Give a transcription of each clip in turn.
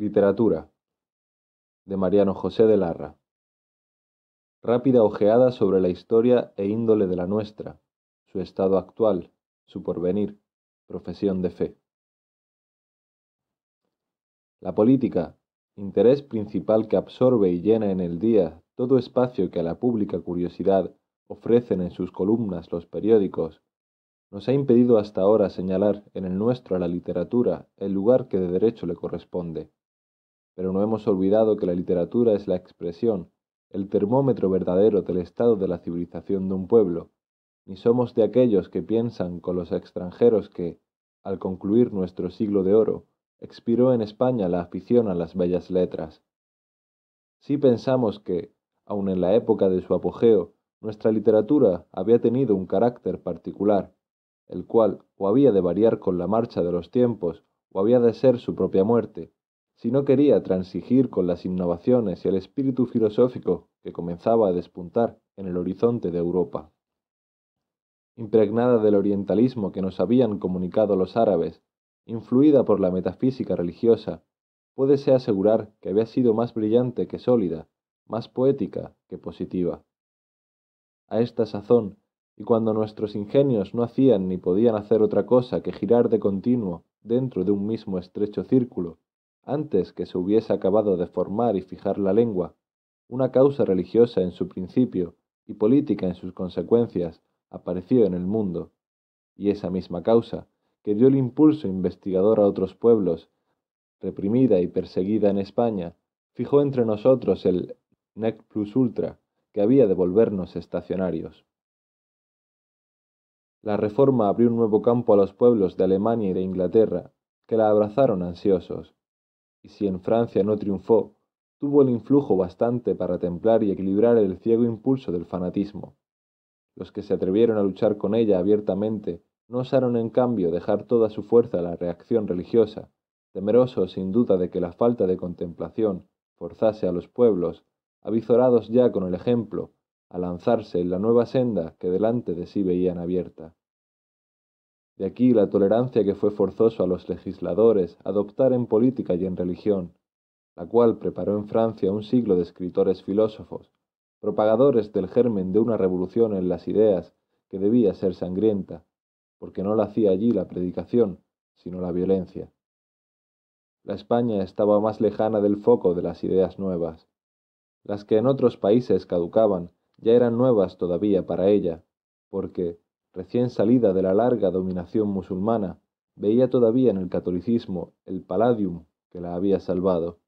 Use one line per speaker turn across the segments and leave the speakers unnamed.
Literatura de Mariano José de Larra. Rápida ojeada sobre la historia e índole de la nuestra, su estado actual, su porvenir, profesión de fe. La política, interés principal que absorbe y llena en el día todo espacio que a la pública curiosidad ofrecen en sus columnas los periódicos, nos ha impedido hasta ahora señalar en el nuestro a la literatura el lugar que de derecho le corresponde pero no hemos olvidado que la literatura es la expresión, el termómetro verdadero del estado de la civilización de un pueblo, ni somos de aquellos que piensan con los extranjeros que, al concluir nuestro siglo de oro, expiró en España la afición a las bellas letras. sí pensamos que, aun en la época de su apogeo, nuestra literatura había tenido un carácter particular, el cual o había de variar con la marcha de los tiempos, o había de ser su propia muerte, si no quería transigir con las innovaciones y el espíritu filosófico que comenzaba a despuntar en el horizonte de Europa. Impregnada del orientalismo que nos habían comunicado los árabes, influida por la metafísica religiosa, se asegurar que había sido más brillante que sólida, más poética que positiva. A esta sazón, y cuando nuestros ingenios no hacían ni podían hacer otra cosa que girar de continuo dentro de un mismo estrecho círculo, antes que se hubiese acabado de formar y fijar la lengua, una causa religiosa en su principio y política en sus consecuencias apareció en el mundo, y esa misma causa, que dio el impulso investigador a otros pueblos, reprimida y perseguida en España, fijó entre nosotros el nec plus ultra que había de volvernos estacionarios. La reforma abrió un nuevo campo a los pueblos de Alemania y de Inglaterra, que la abrazaron ansiosos, y si en Francia no triunfó, tuvo el influjo bastante para templar y equilibrar el ciego impulso del fanatismo. Los que se atrevieron a luchar con ella abiertamente no osaron en cambio dejar toda su fuerza a la reacción religiosa, temerosos sin duda de que la falta de contemplación forzase a los pueblos, avizorados ya con el ejemplo, a lanzarse en la nueva senda que delante de sí veían abierta. De aquí la tolerancia que fue forzoso a los legisladores adoptar en política y en religión, la cual preparó en Francia un siglo de escritores filósofos, propagadores del germen de una revolución en las ideas que debía ser sangrienta, porque no la hacía allí la predicación, sino la violencia. La España estaba más lejana del foco de las ideas nuevas. Las que en otros países caducaban ya eran nuevas todavía para ella, porque, recién salida de la larga dominación musulmana, veía todavía en el catolicismo el palladium que la había salvado.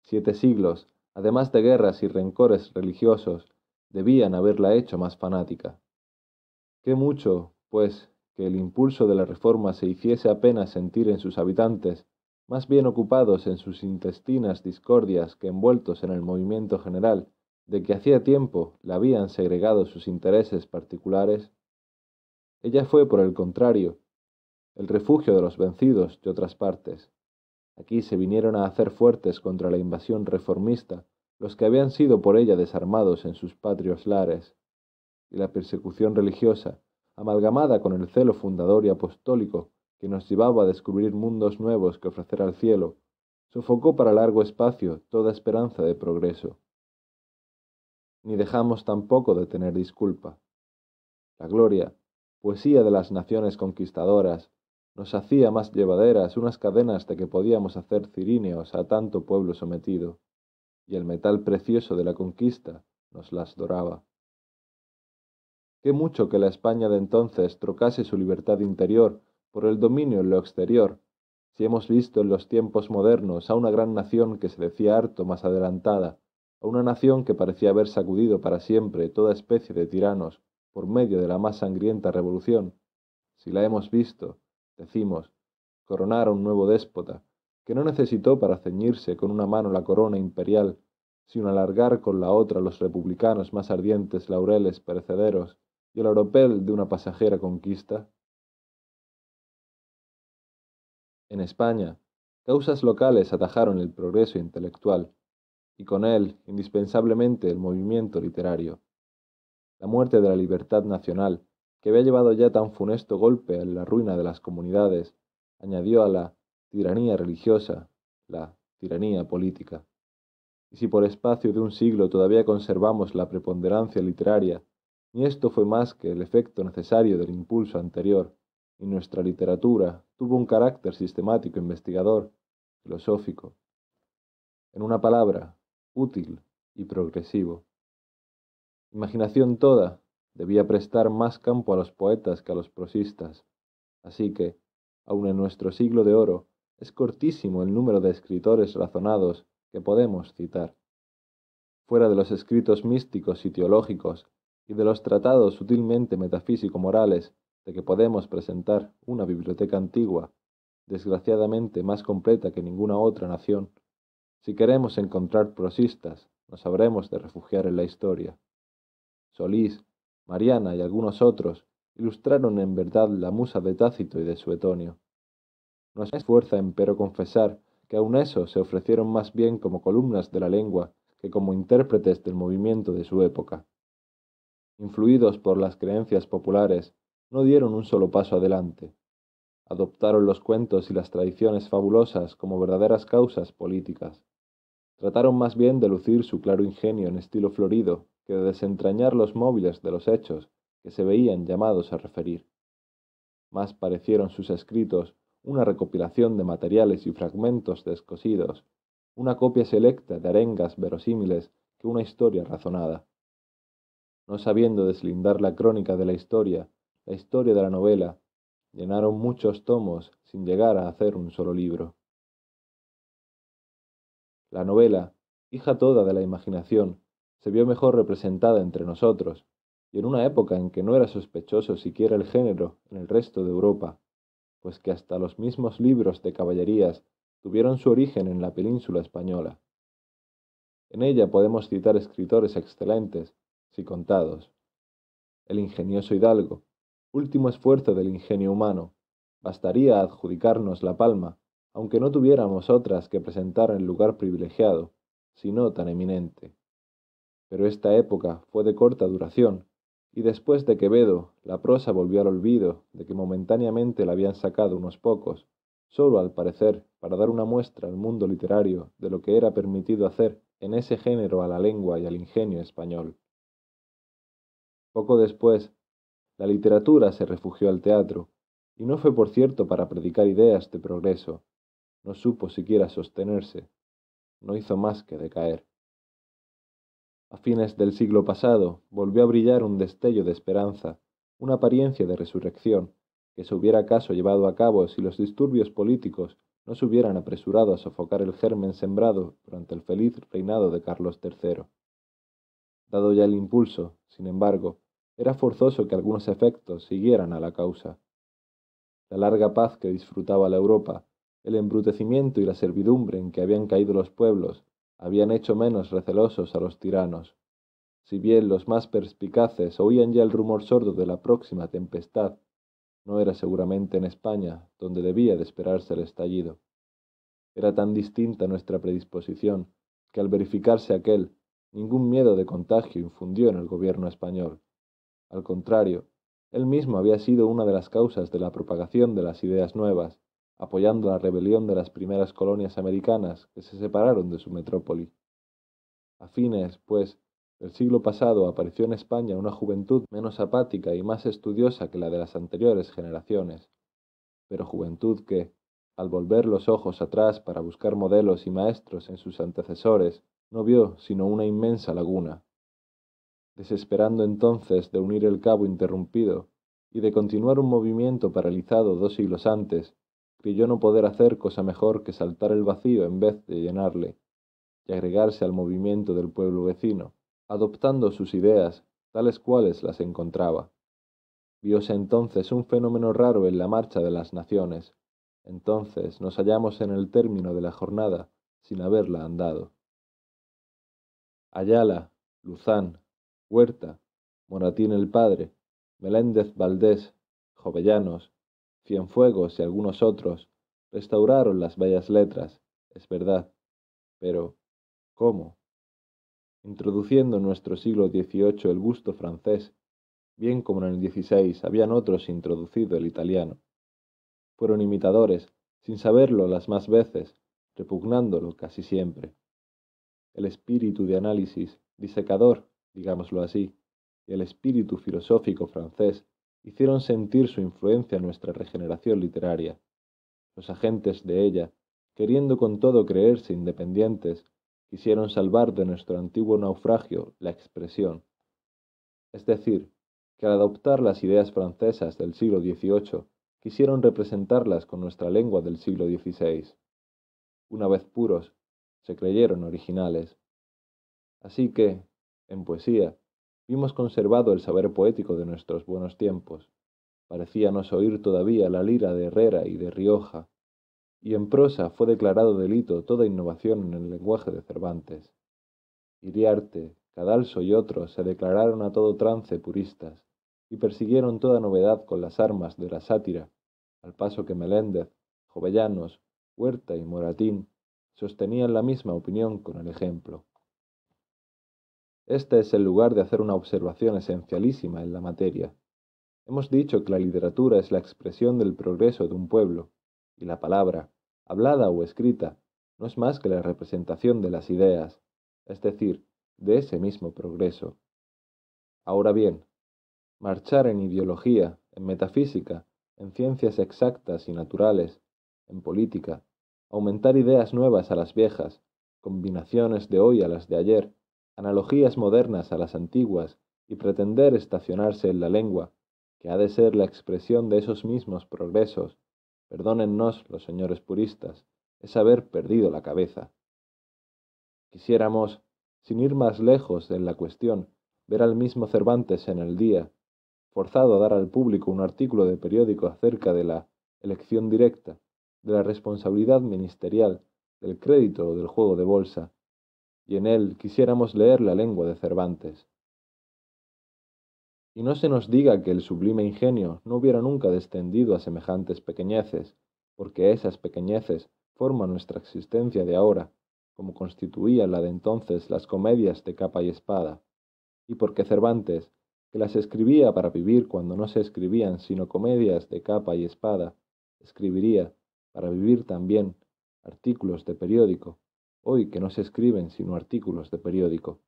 Siete siglos, además de guerras y rencores religiosos, debían haberla hecho más fanática. Qué mucho, pues, que el impulso de la reforma se hiciese apenas sentir en sus habitantes, más bien ocupados en sus intestinas discordias que envueltos en el movimiento general, de que hacía tiempo la habían segregado sus intereses particulares ella fue, por el contrario, el refugio de los vencidos de otras partes. Aquí se vinieron a hacer fuertes contra la invasión reformista los que habían sido por ella desarmados en sus patrios lares, y la persecución religiosa, amalgamada con el celo fundador y apostólico que nos llevaba a descubrir mundos nuevos que ofrecer al cielo, sofocó para largo espacio toda esperanza de progreso. Ni dejamos tampoco de tener disculpa. La gloria, poesía de las naciones conquistadoras, nos hacía más llevaderas unas cadenas de que podíamos hacer cirineos a tanto pueblo sometido, y el metal precioso de la conquista nos las doraba. Qué mucho que la España de entonces trocase su libertad interior por el dominio en lo exterior, si hemos visto en los tiempos modernos a una gran nación que se decía harto más adelantada, a una nación que parecía haber sacudido para siempre toda especie de tiranos por medio de la más sangrienta revolución, si la hemos visto, decimos, coronar a un nuevo déspota, que no necesitó para ceñirse con una mano la corona imperial, sino alargar con la otra los republicanos más ardientes laureles perecederos y el oropel de una pasajera conquista? En España, causas locales atajaron el progreso intelectual, y con él, indispensablemente, el movimiento literario la muerte de la libertad nacional, que había llevado ya tan funesto golpe a la ruina de las comunidades, añadió a la tiranía religiosa la tiranía política. Y si por espacio de un siglo todavía conservamos la preponderancia literaria, ni esto fue más que el efecto necesario del impulso anterior, y nuestra literatura tuvo un carácter sistemático investigador, filosófico. En una palabra, útil y progresivo imaginación toda, debía prestar más campo a los poetas que a los prosistas. Así que, aun en nuestro siglo de oro, es cortísimo el número de escritores razonados que podemos citar. Fuera de los escritos místicos y teológicos, y de los tratados sutilmente metafísico-morales de que podemos presentar una biblioteca antigua, desgraciadamente más completa que ninguna otra nación, si queremos encontrar prosistas, nos habremos de refugiar en la historia. Solís, Mariana y algunos otros ilustraron en verdad la musa de Tácito y de Suetonio. No Nos fuerza empero confesar que aun eso se ofrecieron más bien como columnas de la lengua que como intérpretes del movimiento de su época. Influidos por las creencias populares, no dieron un solo paso adelante. Adoptaron los cuentos y las tradiciones fabulosas como verdaderas causas políticas. Trataron más bien de lucir su claro ingenio en estilo florido que de desentrañar los móviles de los hechos que se veían llamados a referir. Más parecieron sus escritos una recopilación de materiales y fragmentos descosidos, una copia selecta de arengas verosímiles que una historia razonada. No sabiendo deslindar la crónica de la historia, la historia de la novela, llenaron muchos tomos sin llegar a hacer un solo libro. La novela, hija toda de la imaginación, se vio mejor representada entre nosotros, y en una época en que no era sospechoso siquiera el género en el resto de Europa, pues que hasta los mismos libros de caballerías tuvieron su origen en la península española. En ella podemos citar escritores excelentes, si contados. El ingenioso Hidalgo, último esfuerzo del ingenio humano, bastaría adjudicarnos la palma aunque no tuviéramos otras que presentar en lugar privilegiado, sino tan eminente. Pero esta época fue de corta duración, y después de Quevedo, la prosa volvió al olvido de que momentáneamente la habían sacado unos pocos, solo al parecer para dar una muestra al mundo literario de lo que era permitido hacer en ese género a la lengua y al ingenio español. Poco después, la literatura se refugió al teatro, y no fue por cierto para predicar ideas de progreso, no supo siquiera sostenerse, no hizo más que decaer. A fines del siglo pasado volvió a brillar un destello de esperanza, una apariencia de resurrección, que se hubiera acaso llevado a cabo si los disturbios políticos no se hubieran apresurado a sofocar el germen sembrado durante el feliz reinado de Carlos III. Dado ya el impulso, sin embargo, era forzoso que algunos efectos siguieran a la causa. La larga paz que disfrutaba la Europa el embrutecimiento y la servidumbre en que habían caído los pueblos habían hecho menos recelosos a los tiranos. Si bien los más perspicaces oían ya el rumor sordo de la próxima tempestad, no era seguramente en España donde debía de esperarse el estallido. Era tan distinta nuestra predisposición que al verificarse aquel, ningún miedo de contagio infundió en el gobierno español. Al contrario, él mismo había sido una de las causas de la propagación de las ideas nuevas, apoyando la rebelión de las primeras colonias americanas que se separaron de su metrópoli. A fines, pues, del siglo pasado apareció en España una juventud menos apática y más estudiosa que la de las anteriores generaciones, pero juventud que, al volver los ojos atrás para buscar modelos y maestros en sus antecesores, no vio sino una inmensa laguna. Desesperando entonces de unir el cabo interrumpido y de continuar un movimiento paralizado dos siglos antes, yo no poder hacer cosa mejor que saltar el vacío en vez de llenarle, y agregarse al movimiento del pueblo vecino, adoptando sus ideas tales cuales las encontraba. Viose entonces un fenómeno raro en la marcha de las naciones. Entonces nos hallamos en el término de la jornada sin haberla andado. Ayala, Luzán, Huerta, Moratín el Padre, Meléndez Valdés, Jovellanos, Cienfuegos y algunos otros restauraron las bellas letras, es verdad, pero ¿cómo? Introduciendo en nuestro siglo XVIII el gusto francés, bien como en el XVI habían otros introducido el italiano. Fueron imitadores, sin saberlo las más veces, repugnándolo casi siempre. El espíritu de análisis, disecador, digámoslo así, y el espíritu filosófico francés hicieron sentir su influencia en nuestra regeneración literaria. Los agentes de ella, queriendo con todo creerse independientes, quisieron salvar de nuestro antiguo naufragio la expresión. Es decir, que al adoptar las ideas francesas del siglo XVIII, quisieron representarlas con nuestra lengua del siglo XVI. Una vez puros, se creyeron originales. Así que, en poesía, Vimos conservado el saber poético de nuestros buenos tiempos. Parecíanos oír todavía la lira de Herrera y de Rioja, y en prosa fue declarado delito toda innovación en el lenguaje de Cervantes. Iriarte, Cadalso y otros se declararon a todo trance puristas, y persiguieron toda novedad con las armas de la sátira, al paso que Meléndez, Jovellanos, Huerta y Moratín sostenían la misma opinión con el ejemplo. Este es el lugar de hacer una observación esencialísima en la materia. Hemos dicho que la literatura es la expresión del progreso de un pueblo, y la palabra, hablada o escrita, no es más que la representación de las ideas, es decir, de ese mismo progreso. Ahora bien, marchar en ideología, en metafísica, en ciencias exactas y naturales, en política, aumentar ideas nuevas a las viejas, combinaciones de hoy a las de ayer, analogías modernas a las antiguas y pretender estacionarse en la lengua, que ha de ser la expresión de esos mismos progresos, perdónennos los señores puristas, es haber perdido la cabeza. Quisiéramos, sin ir más lejos en la cuestión, ver al mismo Cervantes en el día, forzado a dar al público un artículo de periódico acerca de la elección directa, de la responsabilidad ministerial, del crédito o del juego de bolsa, y en él quisiéramos leer la lengua de Cervantes. Y no se nos diga que el sublime ingenio no hubiera nunca descendido a semejantes pequeñeces, porque esas pequeñeces forman nuestra existencia de ahora, como constituían la de entonces las comedias de capa y espada, y porque Cervantes, que las escribía para vivir cuando no se escribían sino comedias de capa y espada, escribiría, para vivir también, artículos de periódico, hoy que no se escriben sino artículos de periódico.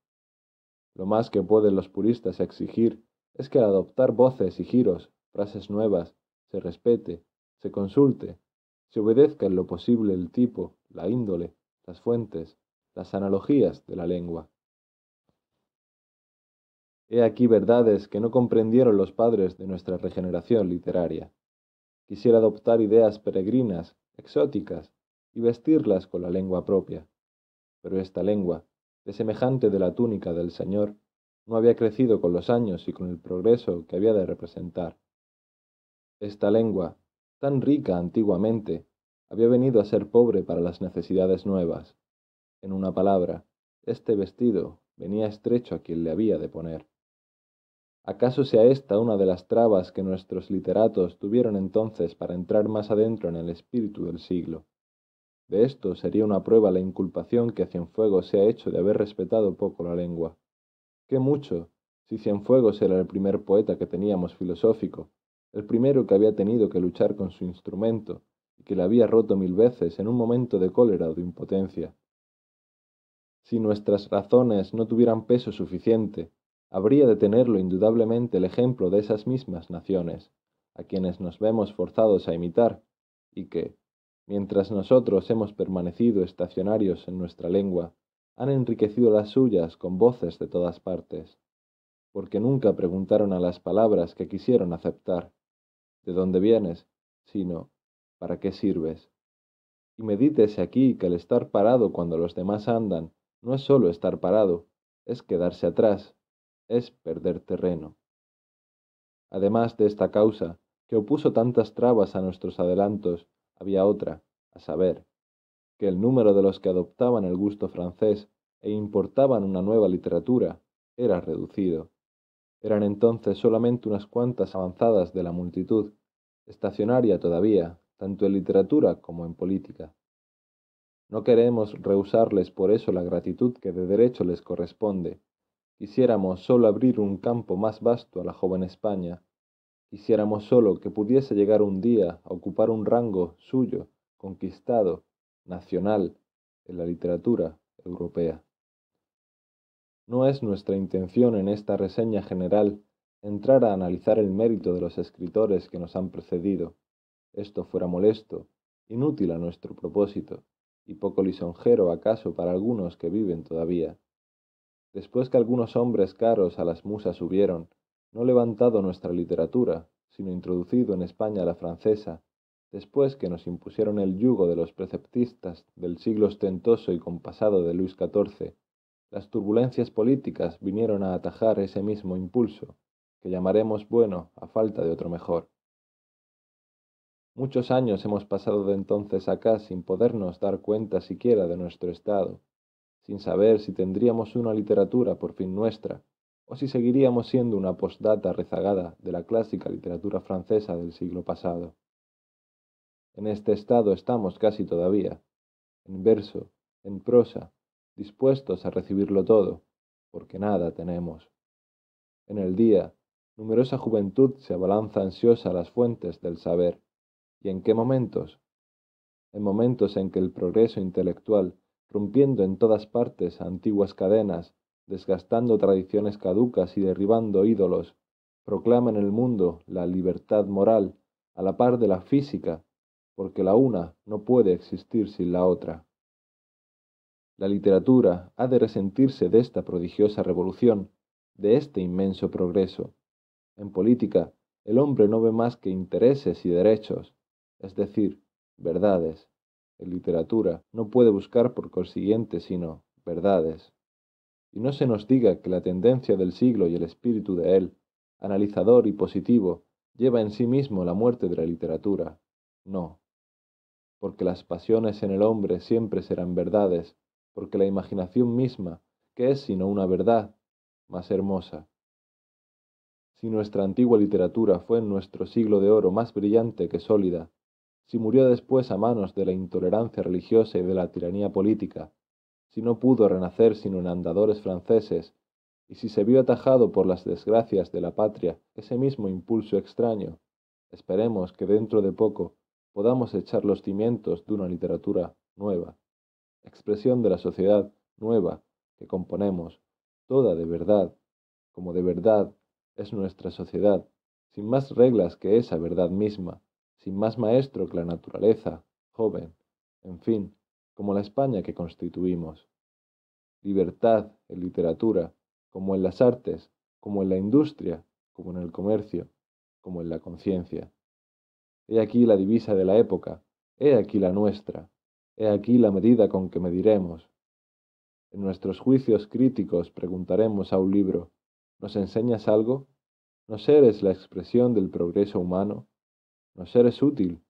Lo más que pueden los puristas exigir es que al adoptar voces y giros, frases nuevas, se respete, se consulte, se obedezca en lo posible el tipo, la índole, las fuentes, las analogías de la lengua. He aquí verdades que no comprendieron los padres de nuestra regeneración literaria. Quisiera adoptar ideas peregrinas, exóticas, y vestirlas con la lengua propia pero esta lengua, desemejante de la túnica del Señor, no había crecido con los años y con el progreso que había de representar. Esta lengua, tan rica antiguamente, había venido a ser pobre para las necesidades nuevas. En una palabra, este vestido venía estrecho a quien le había de poner. ¿Acaso sea esta una de las trabas que nuestros literatos tuvieron entonces para entrar más adentro en el espíritu del siglo? De esto sería una prueba la inculpación que a Cienfuegos se ha hecho de haber respetado poco la lengua. ¡Qué mucho! Si Cienfuegos era el primer poeta que teníamos filosófico, el primero que había tenido que luchar con su instrumento, y que la había roto mil veces en un momento de cólera o de impotencia. Si nuestras razones no tuvieran peso suficiente, habría de tenerlo indudablemente el ejemplo de esas mismas naciones, a quienes nos vemos forzados a imitar, y que, Mientras nosotros hemos permanecido estacionarios en nuestra lengua, han enriquecido las suyas con voces de todas partes, porque nunca preguntaron a las palabras que quisieron aceptar, ¿de dónde vienes? sino, ¿para qué sirves? Y medítese aquí que el estar parado cuando los demás andan no es solo estar parado, es quedarse atrás, es perder terreno. Además de esta causa, que opuso tantas trabas a nuestros adelantos, había otra, a saber, que el número de los que adoptaban el gusto francés e importaban una nueva literatura era reducido. Eran entonces solamente unas cuantas avanzadas de la multitud, estacionaria todavía, tanto en literatura como en política. No queremos rehusarles por eso la gratitud que de derecho les corresponde. Quisiéramos solo abrir un campo más vasto a la joven España, Quisiéramos solo que pudiese llegar un día a ocupar un rango suyo, conquistado, nacional, en la literatura europea. No es nuestra intención en esta reseña general entrar a analizar el mérito de los escritores que nos han precedido. Esto fuera molesto, inútil a nuestro propósito, y poco lisonjero acaso para algunos que viven todavía. Después que algunos hombres caros a las musas hubieron, no levantado nuestra literatura, sino introducido en España la francesa, después que nos impusieron el yugo de los preceptistas del siglo ostentoso y compasado de Luis XIV, las turbulencias políticas vinieron a atajar ese mismo impulso, que llamaremos bueno a falta de otro mejor. Muchos años hemos pasado de entonces acá sin podernos dar cuenta siquiera de nuestro estado, sin saber si tendríamos una literatura por fin nuestra, o si seguiríamos siendo una postdata rezagada de la clásica literatura francesa del siglo pasado. En este estado estamos casi todavía, en verso, en prosa, dispuestos a recibirlo todo, porque nada tenemos. En el día, numerosa juventud se abalanza ansiosa a las fuentes del saber. ¿Y en qué momentos? En momentos en que el progreso intelectual, rompiendo en todas partes antiguas cadenas, desgastando tradiciones caducas y derribando ídolos, proclama en el mundo la libertad moral a la par de la física, porque la una no puede existir sin la otra. La literatura ha de resentirse de esta prodigiosa revolución, de este inmenso progreso. En política, el hombre no ve más que intereses y derechos, es decir, verdades. En literatura no puede buscar por consiguiente sino verdades y no se nos diga que la tendencia del siglo y el espíritu de él, analizador y positivo, lleva en sí mismo la muerte de la literatura. No. Porque las pasiones en el hombre siempre serán verdades, porque la imaginación misma, que es sino una verdad, más hermosa. Si nuestra antigua literatura fue en nuestro siglo de oro más brillante que sólida, si murió después a manos de la intolerancia religiosa y de la tiranía política, si no pudo renacer sino en andadores franceses, y si se vio atajado por las desgracias de la patria ese mismo impulso extraño, esperemos que dentro de poco podamos echar los cimientos de una literatura nueva, expresión de la sociedad nueva que componemos, toda de verdad, como de verdad es nuestra sociedad, sin más reglas que esa verdad misma, sin más maestro que la naturaleza, joven, en fin, como la España que constituimos. Libertad en literatura, como en las artes, como en la industria, como en el comercio, como en la conciencia. He aquí la divisa de la época, he aquí la nuestra, he aquí la medida con que mediremos. En nuestros juicios críticos preguntaremos a un libro, ¿nos enseñas algo? ¿Nos eres la expresión del progreso humano? ¿Nos eres útil?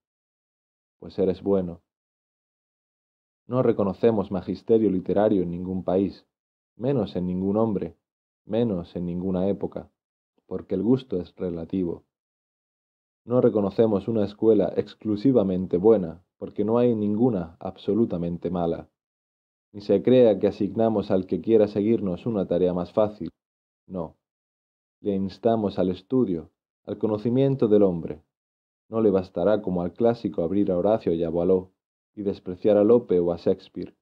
Pues eres bueno, no reconocemos magisterio literario en ningún país, menos en ningún hombre, menos en ninguna época, porque el gusto es relativo. No reconocemos una escuela exclusivamente buena, porque no hay ninguna absolutamente mala. Ni se crea que asignamos al que quiera seguirnos una tarea más fácil. No. Le instamos al estudio, al conocimiento del hombre. No le bastará como al clásico abrir a Horacio y a y despreciar a Lope o a Shakespeare.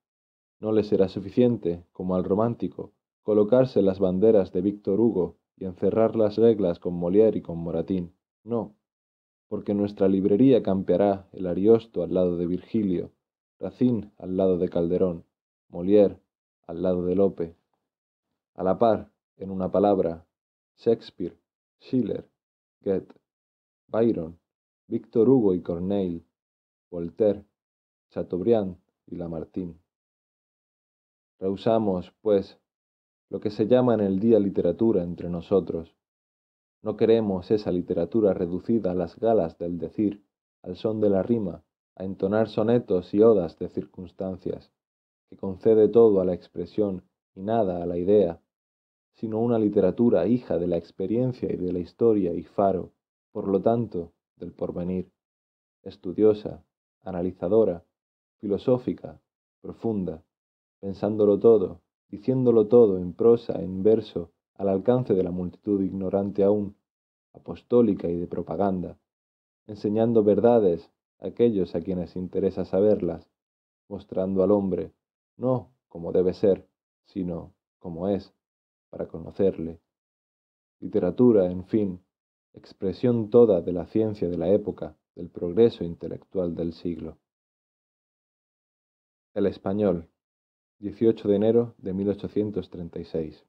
No le será suficiente, como al romántico, colocarse las banderas de Víctor Hugo y encerrar las reglas con Molière y con Moratín. No, porque nuestra librería campeará el Ariosto al lado de Virgilio, Racine al lado de Calderón, Molière al lado de Lope. A la par, en una palabra, Shakespeare, Schiller, Goethe, Byron, Víctor Hugo y Corneille, Voltaire, Chateaubriand y Lamartine. Rehusamos, pues, lo que se llama en el día literatura entre nosotros. No queremos esa literatura reducida a las galas del decir, al son de la rima, a entonar sonetos y odas de circunstancias, que concede todo a la expresión y nada a la idea, sino una literatura hija de la experiencia y de la historia y faro, por lo tanto, del porvenir, estudiosa, analizadora, filosófica, profunda, pensándolo todo, diciéndolo todo en prosa, en verso, al alcance de la multitud ignorante aún, apostólica y de propaganda, enseñando verdades a aquellos a quienes interesa saberlas, mostrando al hombre, no como debe ser, sino como es, para conocerle. Literatura, en fin, expresión toda de la ciencia de la época, del progreso intelectual del siglo. El Español, 18 de enero de 1836.